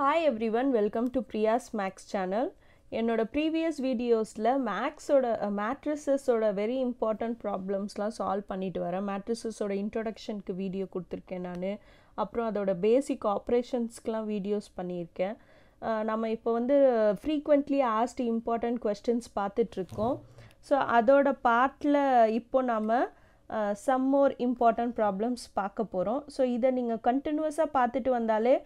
hi everyone welcome to Priya's maths channel என்னோடய previous வீடியோஸில் மேக்ஸோட மேட்ரிசஸோட வெரி இம்பார்ட்டண்ட் ப்ராப்ளம்ஸ்லாம் சால்வ் பண்ணிட்டு வரேன் மேட்ரிசஸோட இன்ட்ரொடக்ஷனுக்கு வீடியோ கொடுத்துருக்கேன் நான் அப்புறம் அதோட பேசிக் ஆப்ரேஷன்ஸ்க்கெலாம் வீடியோஸ் பண்ணியிருக்கேன் நம்ம இப்போ வந்து ஃப்ரீக்வெண்ட்லி ஆஸ்ட் இம்பார்ட்டண்ட் கொஸ்டின்ஸ் பார்த்துட்ருக்கோம் ஸோ அதோட பார்ட்டில் இப்போ நாம் சம் மோர் இம்பார்ட்டண்ட் ப்ராப்ளம்ஸ் பார்க்க போகிறோம் ஸோ இதை நீங்கள் கண்டினியூஸாக பார்த்துட்டு வந்தாலே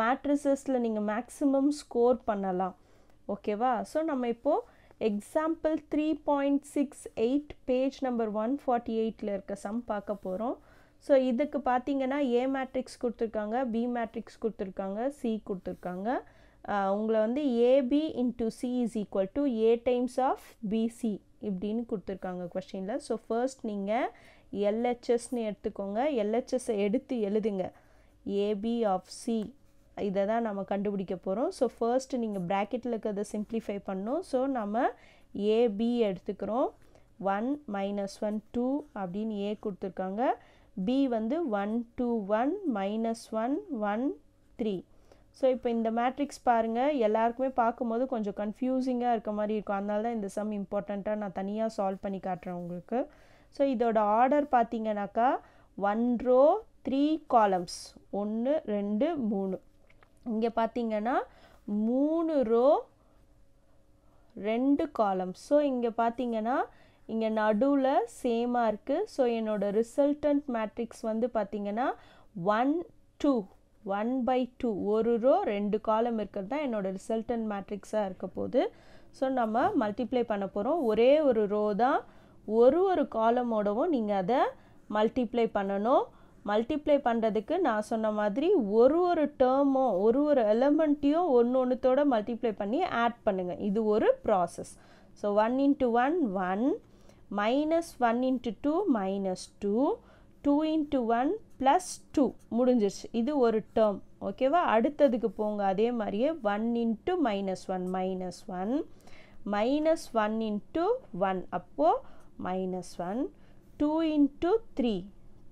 மேட்ரிசஸில் நீங்கள் மேக்ஸிமம் ஸ்கோர் பண்ணலாம் ஓகேவா ஸோ நம்ம இப்போது example three point six eight page number one forty எயிட்டில் இருக்க சம் பார்க்க போகிறோம் ஸோ இதுக்கு பார்த்தீங்கன்னா ஏ மேட்ரிக்ஸ் கொடுத்துருக்காங்க பி மேட்ரிக்ஸ் கொடுத்துருக்காங்க சி கொடுத்துருக்காங்க உங்களை வந்து AB into C is equal to A times of BC இப்படின்னு கொடுத்துருக்காங்க கொஷினில் ஸோ ஃபர்ஸ்ட் நீங்கள் எல்ஹெச்எஸ்னு எடுத்துக்கோங்க எல்ஹெச்எஸ்ஸை எடுத்து எழுதுங்க ஏபி ஆஃப் சி இதை தான் நம்ம கண்டுபிடிக்க போகிறோம் ஸோ ஃபர்ஸ்ட் நீங்கள் ப்ராக்கெட்டில் இருக்கிறத சிம்ப்ளிஃபை பண்ணும் ஸோ நம்ம ஏபி எடுத்துக்கிறோம் ஒன் மைனஸ் ஒன் டூ அப்படின்னு ஏ கொடுத்துருக்காங்க பி வந்து one two one minus one one three so இப்போ இந்த மேட்ரிக்ஸ் பாருங்கள் எல்லாருக்குமே பார்க்கும்போது கொஞ்சம் கன்ஃபியூசிங்காக இருக்க மாதிரி இருக்கும் அதனால தான் இந்த சம் இம்பார்ட்டண்ட்டாக நான் தனியாக சால்வ் பண்ணி காட்டுறேன் உங்களுக்கு ஸோ இதோட ஆர்டர் பார்த்தீங்கன்னாக்கா ஒன் ரோ த்ரீ காலம்ஸ் ஒன்று ரெண்டு மூணு இங்கே பார்த்தீங்கன்னா மூணு ரோ ரெண்டு காலம் ஸோ இங்கே பார்த்தீங்கன்னா இங்கே நடுவில் சேமாக இருக்குது ஸோ என்னோடய ரிசல்டன்ட் மேட்ரிக்ஸ் வந்து பார்த்திங்கன்னா one two one by two ஒரு ரோ ரெண்டு காலம் இருக்கிறது தான் என்னோடய ரிசல்டன்ட் மேட்ரிக்ஸாக இருக்க போது ஸோ நம்ம மல்டிப்ளை பண்ண போகிறோம் ஒரே ஒரு ரோ தான் ஒரு ஒரு காலமோடவும் நீங்கள் அதை மல்டிப்ளை பண்ணணும் மல்டிப்ளை பண்ணுறதுக்கு நான் சொன்ன மாதிரி ஒரு ஒரு டேர்மும் ஒரு ஒரு எலமெண்ட்டையும் ஒன்று ஒன்றுத்தோட மல்டிப்ளை பண்ணி ஆட் பண்ணுங்கள் இது ஒரு process so one into one one minus one into two minus two two into one plus two முடிஞ்சிருச்சு இது ஒரு டேர்ம் ஓகேவா அடுத்ததுக்கு போங்க அதே மாதிரியே one into minus one minus one minus one into one அப்போது minus one two into three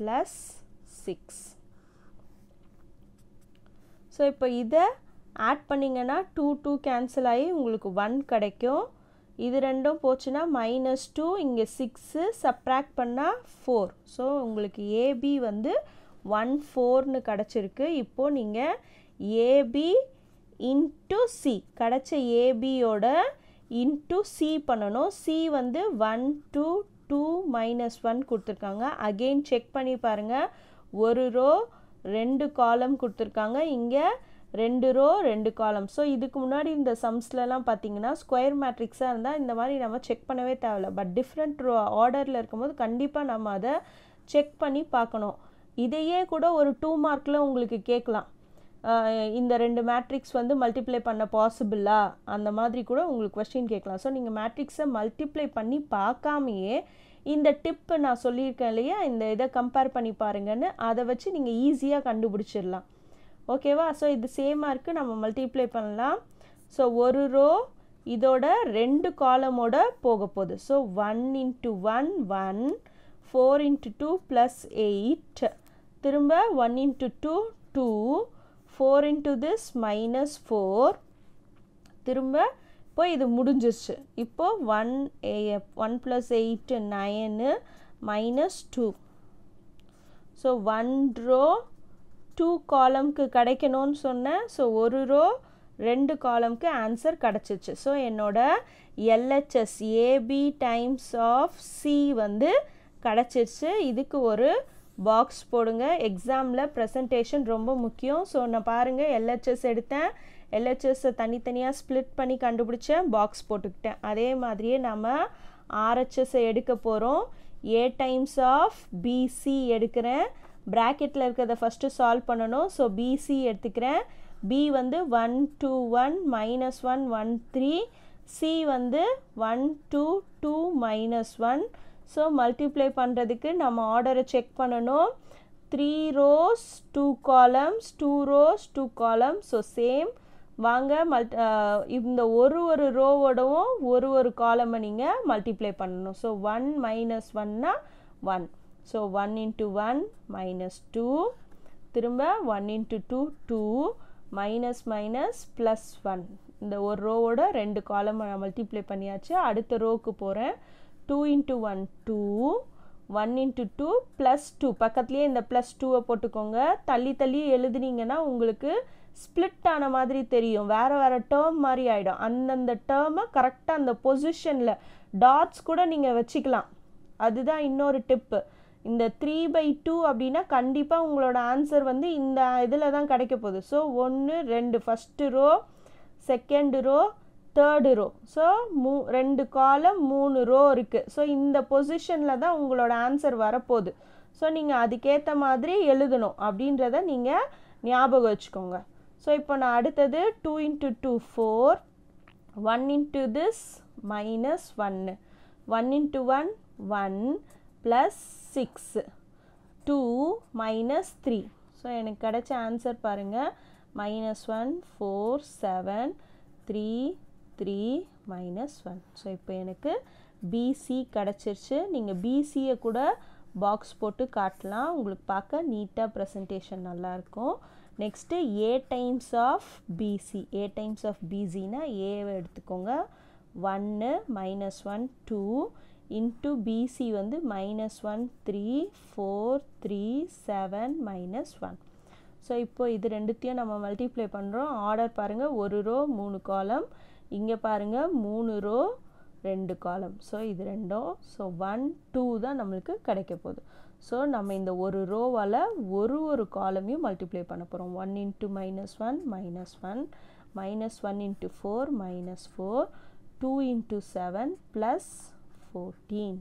plus six so இப்போ இதை ஆட் பண்ணிங்கன்னா டூ டூ கேன்சல் ஆகி உங்களுக்கு ஒன் கிடைக்கும் இது ரெண்டும் போச்சுன்னா மைனஸ் டூ இங்கே சிக்ஸு சப்ராக்ட் பண்ணால் ஃபோர் ஸோ உங்களுக்கு ஏபி வந்து ஒன் ஃபோர்னு கிடச்சிருக்கு இப்போது நீங்கள் ஏபி இன்ட்டு சி கிடச்ச ஏபியோட இன்ட்டு சி பண்ணணும் சி வந்து one two two minus one கொடுத்துருக்காங்க அகெயின் செக் பண்ணி பாருங்கள் ஒரு ரோ ரெண்டு காலம் கொடுத்துருக்காங்க இங்கே ரெண்டு ரோ ரெண்டு காலம் ஸோ இதுக்கு முன்னாடி இந்த சம்ஸ்லலாம் பார்த்தீங்கன்னா ஸ்கொயர் மேட்ரிக்ஸாக இருந்தால் இந்த மாதிரி நம்ம செக் பண்ணவே தேவையில்ல பட் டிஃப்ரெண்ட் ரோ ஆர்டரில் இருக்கும்போது கண்டிப்பாக நம்ம அதை செக் பண்ணி பார்க்கணும் இதையே கூட ஒரு டூ மார்க்கில் உங்களுக்கு கேட்கலாம் இந்த ரெண்டு மேட்ரிக்ஸ் வந்து மல்டிப்ளை பண்ண பாசிபிளா அந்த மாதிரி கூட உங்களுக்கு கொஸ்டின் கேட்கலாம் ஸோ நீங்கள் மேட்ரிக்ஸை மல்டிப்ளை பண்ணி பார்க்காமையே இந்த டிப்பு நான் சொல்லியிருக்கேன் இல்லையா இந்த இதை கம்பேர் பண்ணி பாருங்கன்னு அதை வச்சு நீங்கள் ஈஸியாக கண்டுபிடிச்சிடலாம் ஓகேவா ஸோ இது சேமாக இருக்குது நம்ம மல்டிப்ளை பண்ணலாம் ஸோ ஒரு ரோ இதோட ரெண்டு காலமோட போக போகுது so one into one one four into two plus eight திரும்ப one into two two four into this minus four திரும்ப இப்போ இது முடிஞ்சிருச்சு இப்போது one A one plus eight nine minus two so one row two காலம்க்கு கிடைக்கணும்னு சொன்னேன் so ஒரு ரோ ரெண்டு காலம்க்கு ஆன்சர் கிடச்சிச்சு ஸோ என்னோடய LHS AB times of C வந்து கிடச்சிருச்சு இதுக்கு ஒரு பாக்ஸ் போடுங்க எக்ஸாமில் ப்ரெசன்டேஷன் ரொம்ப முக்கியம் ஸோ நான் பாருங்கள் எல்ஹெச்எஸ் எடுத்தேன் எல்ஹெச்எஸ்ஸை தனித்தனியாக ஸ்ப்ளிட் பண்ணி கண்டுபிடிச்சேன் பாக்ஸ் போட்டுக்கிட்டேன் அதே மாதிரியே நம்ம ஆர்ஹெச்எஸ்ஸை எடுக்க போகிறோம் ஏ டைம்ஸ் ஆஃப் பிசி எடுக்கிறேன் ப்ராக்கெட்டில் இருக்கிறத ஃபஸ்ட்டு சால்வ் பண்ணணும் ஸோ பிசி எடுத்துக்கிறேன் பி வந்து one two one minus one one three C வந்து one two two minus one so multiply பண்ணுறதுக்கு நம்ம ஆர்டரை செக் பண்ணணும் three rows two columns two rows two column so same வாங்க மல் uh, இந்த ஒரு ஒரு ரோவோடவும் ஒரு ஒரு காலமை நீங்கள் மல்டிப்ளை பண்ணணும் ஸோ ஒன் மைனஸ் ஒன்னா one so one into one minus two திரும்ப one into two two minus minus plus one இந்த ஒரு ரோவோட ரெண்டு காலம் மல்டிப்ளை பண்ணியாச்சு அடுத்த ரோவுக்கு போகிறேன் two into one two one into two plus two பக்கத்துலேயே இந்த ப்ளஸ் டூவை போட்டுக்கோங்க தள்ளி தள்ளி எழுதுனீங்கன்னா உங்களுக்கு ஸ்ப்ளிட் ஆன மாதிரி தெரியும் வேறு வேறு டேர்ம் மாதிரி ஆகிடும் அந்தந்த டேர்மை கரெக்டாக அந்த பொசிஷனில் டாட்ஸ் கூட நீங்கள் வச்சுக்கலாம் அதுதான் இன்னொரு டிப்பு இந்த த்ரீ பை டூ அப்படின்னா கண்டிப்பாக உங்களோட ஆன்சர் வந்து இந்த இதில் தான் கிடைக்க போகுது ஸோ ஒன்று ரெண்டு first row second row third row so மூ ரெண்டு காலம் மூணு ரோ இருக்குது ஸோ இந்த பொசிஷனில் தான் உங்களோட ஆன்சர் வரப்போகுது ஸோ நீங்கள் அதுக்கேற்ற மாதிரி எழுதணும் அப்படின்றத நீங்கள் ஞாபகம் வச்சுக்கோங்க ஸோ இப்போ நான் அடுத்தது two into two four one into this minus ஒன்று one into one one plus six two minus three so எனக்கு கிடைச்ச ஆன்சர் பாருங்கள் minus one four seven three three minus one so இப்போ எனக்கு பிசி கிடச்சிருச்சு நீங்கள் பிசியை கூட பாக்ஸ் போட்டு காட்டலாம் உங்களுக்கு பார்க்க நீட்டாக ப்ரெசன்டேஷன் நல்லாயிருக்கும் next A times of BC A times of பிசின்னா ஏவை எடுத்துக்கோங்க ஒன்று minus one two into BC வந்து minus one three four three seven minus one so இப்போது இது ரெண்டுத்தையும் நம்ம மல்டிப்ளை பண்ணுறோம் ஆர்டர் பாருங்கள் ஒரு ரோ மூணு காலம் இங்கே பாருங்கள் மூணு ரோ ரெண்டு காலம் ஸோ இது ரெண்டும் ஸோ ஒன் டூ தான் நம்மளுக்கு கிடைக்க போகுது ஸோ நம்ம இந்த ஒரு ரோவால் ஒரு ஒரு காலமையும் மல்டிப்ளை பண்ண போகிறோம் one into minus one minus one minus one into four minus four two into seven plus fourteen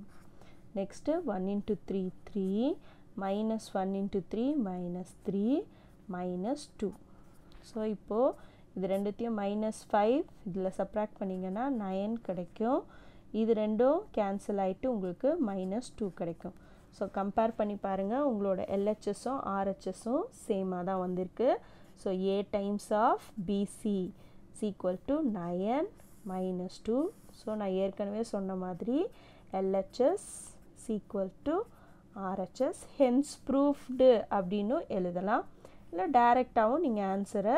next one into three three minus one into three minus three minus two so இப்போது இது ரெண்டுத்தையும் minus five இதில் subtract பண்ணிங்கன்னா nine கிடைக்கும் இது ரெண்டும் cancel ஆகிட்டு உங்களுக்கு மைனஸ் டூ கிடைக்கும் ஸோ கம்பேர் பண்ணி பாருங்கள் உங்களோட எல்ஹெச்எஸும் ஆர்ஹெச்எஸும் சேமாக தான் வந்திருக்கு so A times of BC is equal to nine minus two so நான் ஏற்கனவே சொன்ன மாதிரி LHS is equal to RHS hence proved அப்படின்னும் எழுதலாம் இல்லை டைரெக்டாகவும் நீங்கள் ஆன்சரை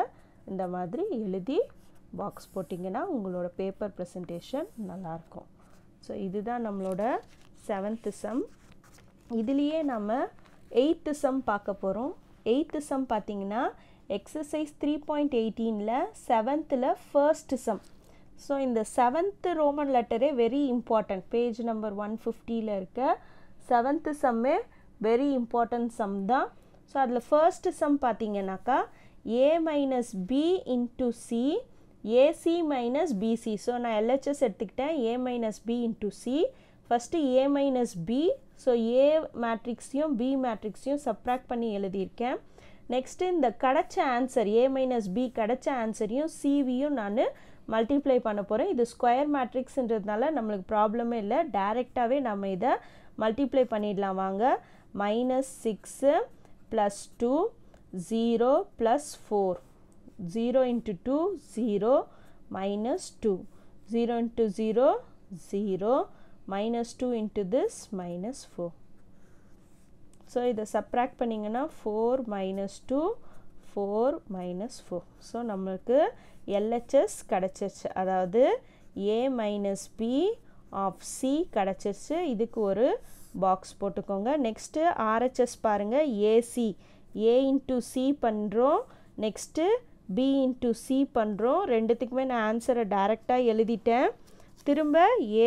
இந்த மாதிரி எழுதி பாக்ஸ் போட்டிங்கன்னா உங்களோட பேப்பர் ப்ரெசன்டேஷன் நல்லாயிருக்கும் ஸோ இதுதான் நம்மளோட செவன்த்து சம் இதுலேயே நம்ம எயித்து சம் பார்க்க போகிறோம் எயித்து சம் பார்த்தீங்கன்னா எக்ஸசைஸ் த்ரீ பாயிண்ட் எயிட்டீனில் செவன்த்தில் ஃபர்ஸ்ட் சம் ஸோ இந்த செவன்த்து ரோமன் லெட்டரே very important page number one ஃபிஃப்டியில் இருக்க செவன்த்து சம்மே வெரி இம்பார்ட்டன்ட் சம் தான் ஸோ அதில் ஃபர்ஸ்ட் சம் பார்த்தீங்கன்னாக்கா A minus B into C AC minus BC so நான் எல்ஹெச்எஸ் எடுத்துக்கிட்டேன் A minus B into C first A minus B so A மேட்ரிக்ஸையும் B மேட்ரிக்ஸையும் சப்ராக்ட் பண்ணி எழுதியிருக்கேன் நெக்ஸ்ட்டு இந்த கிடச்ச ஆன்சர் ஏ மைனஸ் பி கிடச்ச ஆன்சரையும் சிவியும் நான் மல்டிப்ளை பண்ண போகிறேன் இது ஸ்கொயர் மேட்ரிக்ஸ்ன்றதுனால நம்மளுக்கு ப்ராப்ளமே இல்லை டைரெக்டாகவே நம்ம இதை மல்டிப்ளை பண்ணிடலாம் வாங்க minus six plus two zero plus four zero into two zero minus two zero into zero zero minus two into this minus four so இதை சப்ராக்ட் பண்ணிங்கன்னா four minus two four minus four so நம்மளுக்கு LHS கிடச்சிருச்சு அதாவது A minus B of C கிடச்சிருச்சு இதுக்கு ஒரு box போட்டுக்கோங்க next RHS பாருங்கள் ஏசி ஏ இன்ட்டு சி பண்ணுறோம் நெக்ஸ்ட்டு பி இன்ட்டு சி பண்ணுறோம் ரெண்டுத்துக்குமே நான் ஆன்சரை டைரெக்டாக எழுதிட்டேன் திரும்ப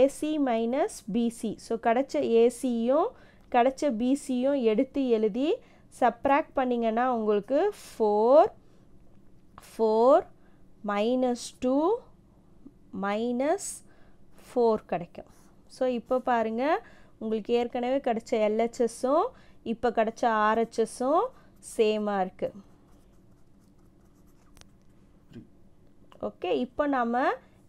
ஏசி மைனஸ் பிசி ஸோ கிடச்ச ஏசியும் கிடச்ச பிசியும் எடுத்து எழுதி சப்ராக்ட் பண்ணிங்கன்னா உங்களுக்கு four four minus two minus four கிடைக்கும் ஸோ இப்போ பாருங்கள் உங்களுக்கு ஏற்கனவே கிடச்ச எல்ஹெச்எஸும் இப்போ கிடச்ச ஆர்ஹெச்எஸும் சேமாக இருக்குது ஓகே இப்போ நாம்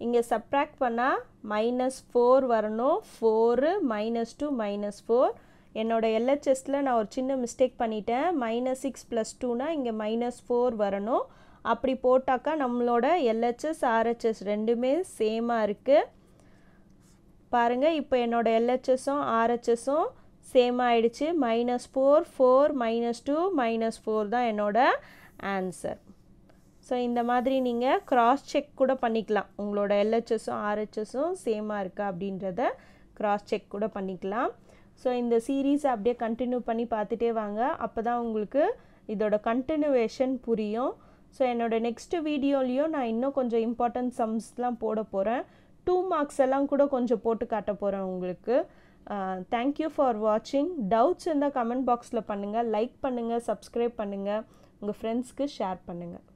இங்கே சப்ராக்ட் பண்ணால் மைனஸ் ஃபோர் வரணும் four minus two minus four என்னோடய எல்ஹெச்எஸில் நான் ஒரு சின்ன மிஸ்டேக் பண்ணிட்டேன் மைனஸ் சிக்ஸ் ப்ளஸ் டூனால் இங்கே மைனஸ் ஃபோர் வரணும் அப்படி போட்டாக்கா நம்மளோட எல்ஹெச்எஸ் ஆர்ஹெச்எஸ் ரெண்டுமே சேமாக இருக்குது பாருங்கள் இப்போ என்னோடய எல்ஹெச்எஸும் ஆர்ஹெச்எஸும் சேம் ஆகிடுச்சு minus four four minus two minus four தான் என்னோடய ஆன்சர் ஸோ இந்த மாதிரி நீங்கள் க்ராஸ் செக் கூட பண்ணிக்கலாம் உங்களோட எல்ஹெச்எஸும் ஆர்ஹெச்எஸும் சேமாக இருக்கா அப்படின்றத க்ராஸ் செக் கூட பண்ணிக்கலாம் ஸோ இந்த சீரீஸ் அப்படியே கண்டினியூ பண்ணி பார்த்துட்டே வாங்க அப்போ தான் உங்களுக்கு இதோட கண்டினியூவேஷன் புரியும் ஸோ என்னோடய நெக்ஸ்ட் வீடியோலேயும் நான் இன்னும் கொஞ்சம் இம்பார்ட்டன்ட் சம்ஸ்லாம் போட போகிறேன் டூ மார்க்ஸ் எல்லாம் கூட கொஞ்சம் போட்டு காட்ட போகிறேன் உங்களுக்கு தேங்க்யூ ஃபார் வாட்சிங் டவுட்ஸ் இருந்தால் கமெண்ட் பாக்ஸில் பண்ணுங்கள் லைக் பண்ணுங்கள் சப்ஸ்கிரைப் பண்ணுங்கள் உங்கள் ஃப்ரெண்ட்ஸ்க்கு ஷேர் பண்ணுங்கள்